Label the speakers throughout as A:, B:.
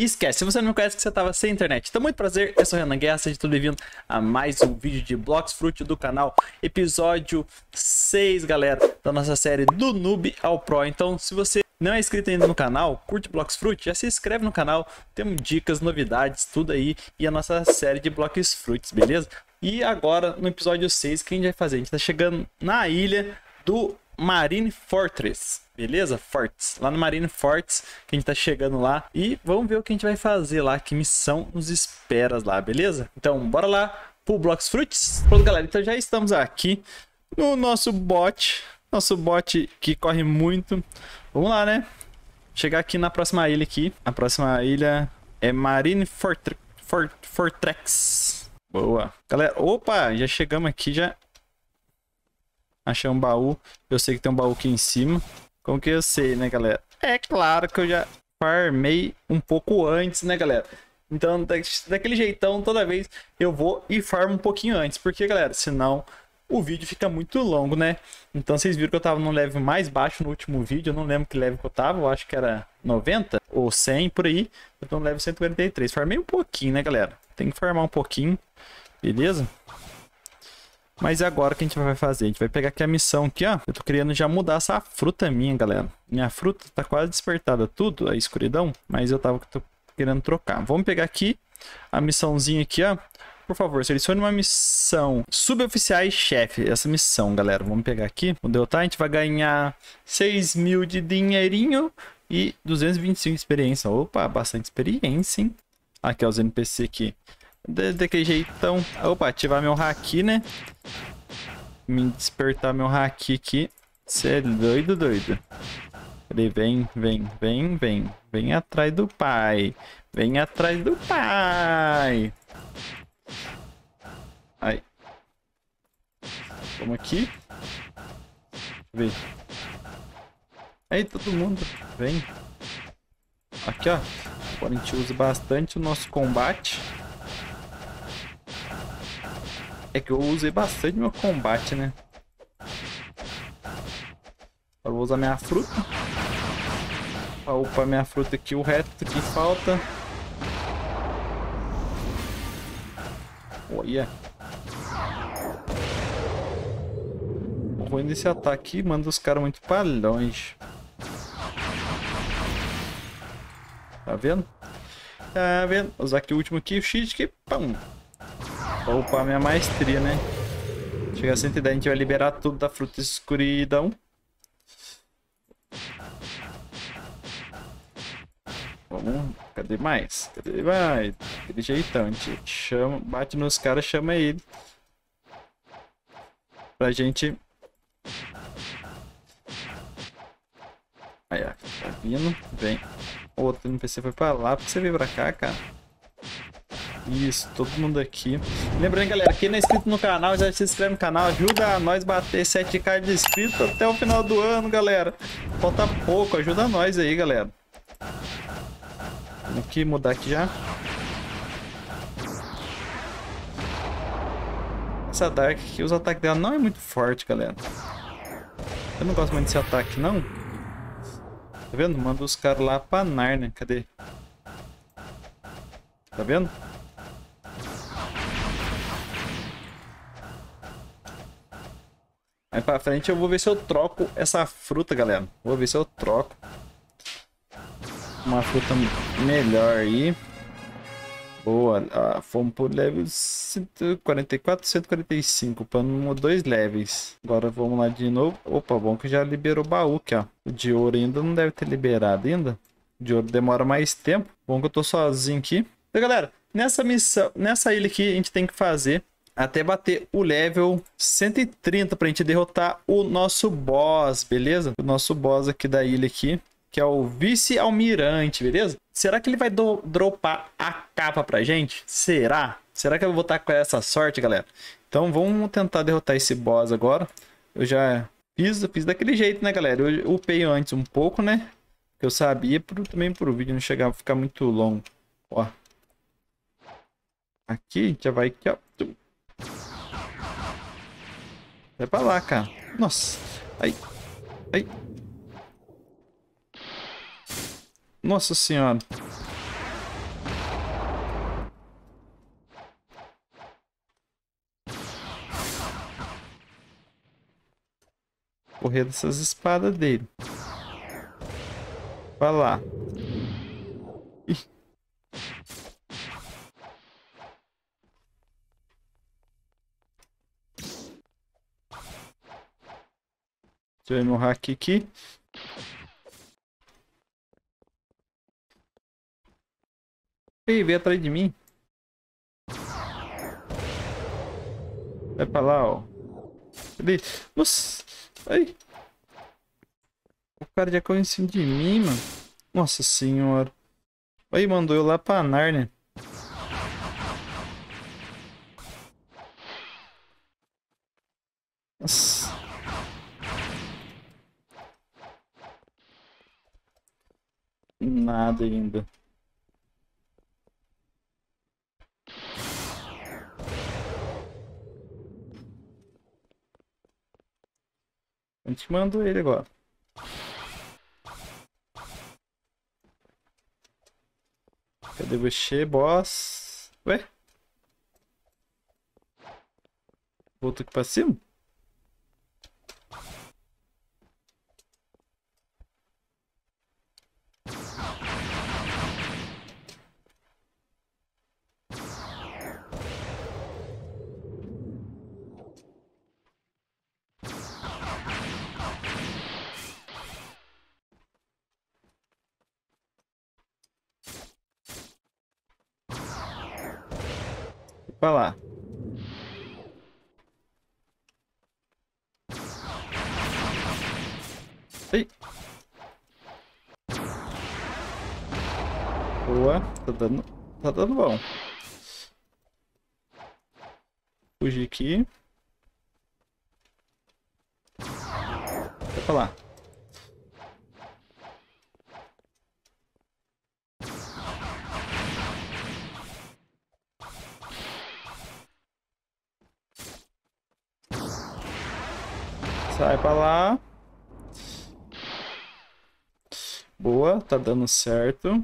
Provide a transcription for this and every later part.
A: E esquece, se você não me conhece, que você estava sem internet. Então, muito prazer, eu sou o Renan Guerra, seja tudo bem-vindo a mais um vídeo de Blocks Fruit do canal, episódio 6, galera, da nossa série do Noob ao Pro. Então, se você não é inscrito ainda no canal, curte Blocks Fruit, já se inscreve no canal, temos dicas, novidades, tudo aí, e a nossa série de Blocks Fruits, beleza? E agora, no episódio 6, que a gente vai fazer? A gente está chegando na ilha do Marine Fortress. Beleza? Fortes, Lá no Marine Fortes. que a gente tá chegando lá. E vamos ver o que a gente vai fazer lá, que missão nos espera lá, beleza? Então, bora lá pro Blocks Fruits. Pronto, galera. Então já estamos aqui no nosso bot. Nosso bot que corre muito. Vamos lá, né? Chegar aqui na próxima ilha aqui. A próxima ilha é Marine Fortress. Fort... Fortrex. Boa. Galera, opa, já chegamos aqui, já Achei um baú. Eu sei que tem um baú aqui em cima. Como que eu sei, né, galera? É claro que eu já farmei um pouco antes, né, galera? Então, daquele jeitão, toda vez eu vou e farmo um pouquinho antes. Porque, galera, senão o vídeo fica muito longo, né? Então, vocês viram que eu tava no level mais baixo no último vídeo. Eu não lembro que level que eu tava. Eu acho que era 90 ou 100, por aí. Eu tô no level 143. Farmei um pouquinho, né, galera? Tem que farmar um pouquinho, beleza? Mas agora o que a gente vai fazer? A gente vai pegar aqui a missão aqui, ó. Eu tô querendo já mudar essa fruta minha, galera. Minha fruta tá quase despertada tudo, a escuridão. Mas eu tava querendo trocar. Vamos pegar aqui a missãozinha aqui, ó. Por favor, selecione uma missão. Suboficiais chefe. Essa missão, galera. Vamos pegar aqui. Vou tá? A gente vai ganhar 6 mil de dinheirinho e 225 de experiência. Opa, bastante experiência, hein? Aqui, ó, os NPC aqui de, jeito jeitão. Opa, ativar meu haki, né? Me despertar meu haki aqui. Você é doido, doido. Ele vem, vem, vem, vem. Vem atrás do pai. Vem atrás do pai. Aí. Vamos aqui. Vem. Aí, todo mundo. Vem. Aqui, ó. Agora a gente usa bastante o nosso combate. É que eu usei bastante meu combate, né? Agora vou usar minha fruta. Pra upar minha fruta aqui, o resto que falta. Olha. O ruim desse ataque manda os caras muito pra longe. Tá vendo? Tá vendo? Vou usar aqui o último aqui, o cheat que pão. Pra upar minha maestria, né? Chegar a 110, a gente vai liberar tudo da fruta escuridão. Vamos. Cadê mais? Cadê mais? Aquele jeitão. A gente chama, bate nos caras, chama ele. Pra gente. Aí, ó. Tá vindo. Vem. outro NPC foi pra lá. porque você veio pra cá, cara? Isso, todo mundo aqui. Lembrando, galera, quem não é inscrito no canal, já se inscreve no canal, ajuda a nós bater 7k de inscrito até o final do ano, galera. Falta pouco, ajuda nós aí, galera. Vamos aqui mudar aqui já. Essa Dark aqui, os ataques dela não é muito forte, galera. Eu não gosto muito desse ataque, não. Tá vendo? Manda os caras lá pra Narnia. Cadê? Tá vendo? Aí pra frente eu vou ver se eu troco essa fruta, galera. Vou ver se eu troco. Uma fruta melhor aí. Boa. Ah, fomos por level 144, 145. Pano dois levels. Agora vamos lá de novo. Opa, bom que já liberou o baú aqui, ó. O de ouro ainda não deve ter liberado ainda. O de ouro demora mais tempo. Bom que eu tô sozinho aqui. Então, galera, nessa missão, nessa ilha aqui, a gente tem que fazer até bater o level 130 para a gente derrotar o nosso boss, beleza? O nosso boss aqui da ilha aqui, que é o vice-almirante, beleza? Será que ele vai do, dropar a capa pra gente? Será? Será que eu vou estar com essa sorte, galera? Então vamos tentar derrotar esse boss agora. Eu já fiz, fiz daquele jeito, né, galera? Eu upei antes um pouco, né? eu sabia pro, também pro vídeo não chegar, ficar muito longo. Ó. Aqui, já vai aqui, ó. Vai pra lá, cara. Nossa. Ai. Ai. Nossa senhora. Correr dessas espadas dele. Vai lá. Ih. Tirei no hack aqui. Ei, veio atrás de mim. Vai pra lá, ó. Cadê? Nossa! Ai! O cara já caiu em cima de mim, mano. Nossa senhora. Aí, mandou eu lá pra Narnia. Nossa. nada ainda. A gente manda ele agora. Cadê você, boss? Ué? Volta aqui pra cima? Vai lá. Ei. Boa. Tá dando... Tá dando bom. Fugir aqui. Vai pra lá. Sai pra lá. Boa, tá dando certo.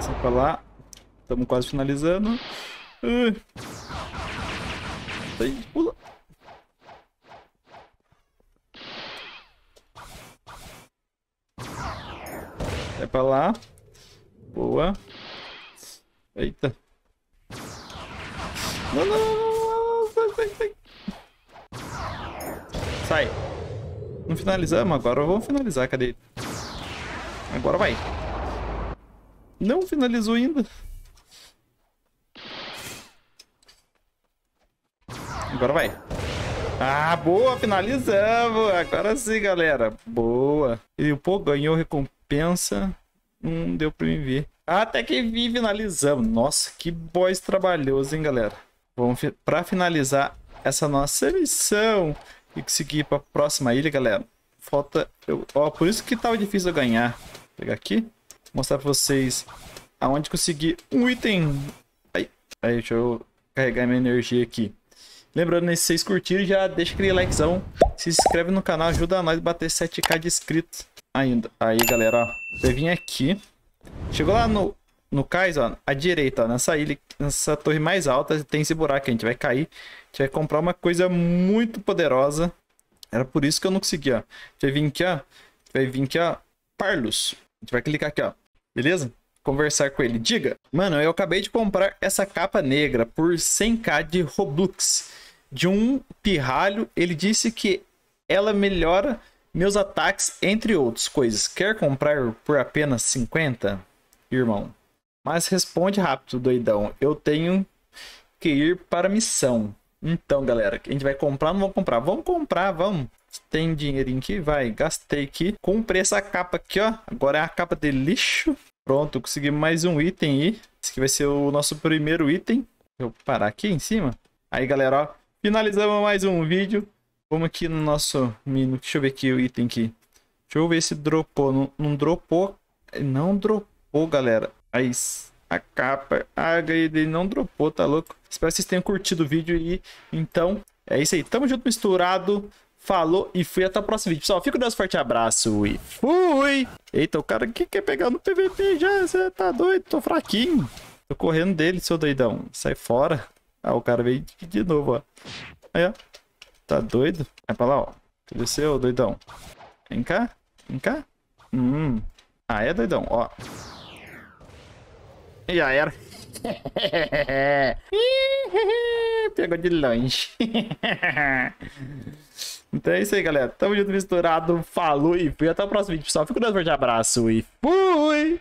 A: Sai pra lá. Estamos quase finalizando. Uh. pula. Sai pra lá. Boa. Eita. Não, não, não. Sai. Não finalizamos? Agora vamos finalizar. Cadê ele? Agora vai. Não finalizou ainda. Agora vai. Ah, boa, finalizamos. Agora sim, galera. Boa. E o pô ganhou recompensa. Não hum, deu pra mim ver. Até que vi, finalizamos. Nossa, que boys trabalhoso, hein, galera. Vamos fi pra finalizar essa nossa missão. Tem que seguir pra próxima ilha, galera. Falta... Eu... Ó, por isso que tava difícil eu ganhar. Vou pegar aqui. Mostrar pra vocês aonde conseguir um item. Aí, aí deixa eu carregar minha energia aqui. Lembrando, né, se vocês curtiram, já deixa aquele likezão. Se inscreve no canal, ajuda a nós a bater 7k de inscritos ainda. Aí, galera, ó. Você vim aqui. Chegou lá no, no cais, ó. À direita, ó, nessa ilha, nessa torre mais alta, tem esse buraco. A gente vai cair. Tinha que comprar uma coisa muito poderosa. Era por isso que eu não conseguia. A gente vai vir aqui, ó. vir aqui, ó. Parlos. A gente vai clicar aqui, ó. Beleza? Conversar com ele. Diga, mano, eu acabei de comprar essa capa negra por 100k de Robux. De um pirralho, ele disse que ela melhora meus ataques, entre outras coisas. Quer comprar por apenas 50? Irmão. Mas responde rápido, doidão. Eu tenho que ir para a missão. Então, galera, a gente vai comprar ou não vamos comprar? Vamos comprar, vamos. Tem dinheirinho aqui, vai. Gastei aqui. Comprei essa capa aqui, ó. Agora é a capa de lixo. Pronto, consegui mais um item aí. Esse aqui vai ser o nosso primeiro item. Eu parar aqui em cima. Aí, galera, ó. Finalizamos mais um vídeo. Vamos aqui no nosso mino. Deixa eu ver aqui o item aqui. Deixa eu ver se dropou. Não, não dropou. Não dropou, galera. Aí, a capa. A ah, ele não dropou, tá louco? Espero que vocês tenham curtido o vídeo e então é isso aí. Tamo junto, misturado. Falou e fui até o próximo vídeo. Pessoal, fica com Deus, forte abraço e fui! Eita, o cara que quer pegar no PVP já, você tá doido, tô fraquinho. Tô correndo dele, seu doidão. Sai fora. Ah, o cara veio de novo, ó. Aí, ó. Tá doido? Vai pra lá, ó. Cadê seu, doidão? Vem cá, vem cá. Hum. Ah, é, doidão, ó. Já era. Pegou de longe. então é isso aí, galera. Tamo junto, misturado. Falou e fui. Até o próximo vídeo, pessoal. Fico com Deus. Um abraço e fui!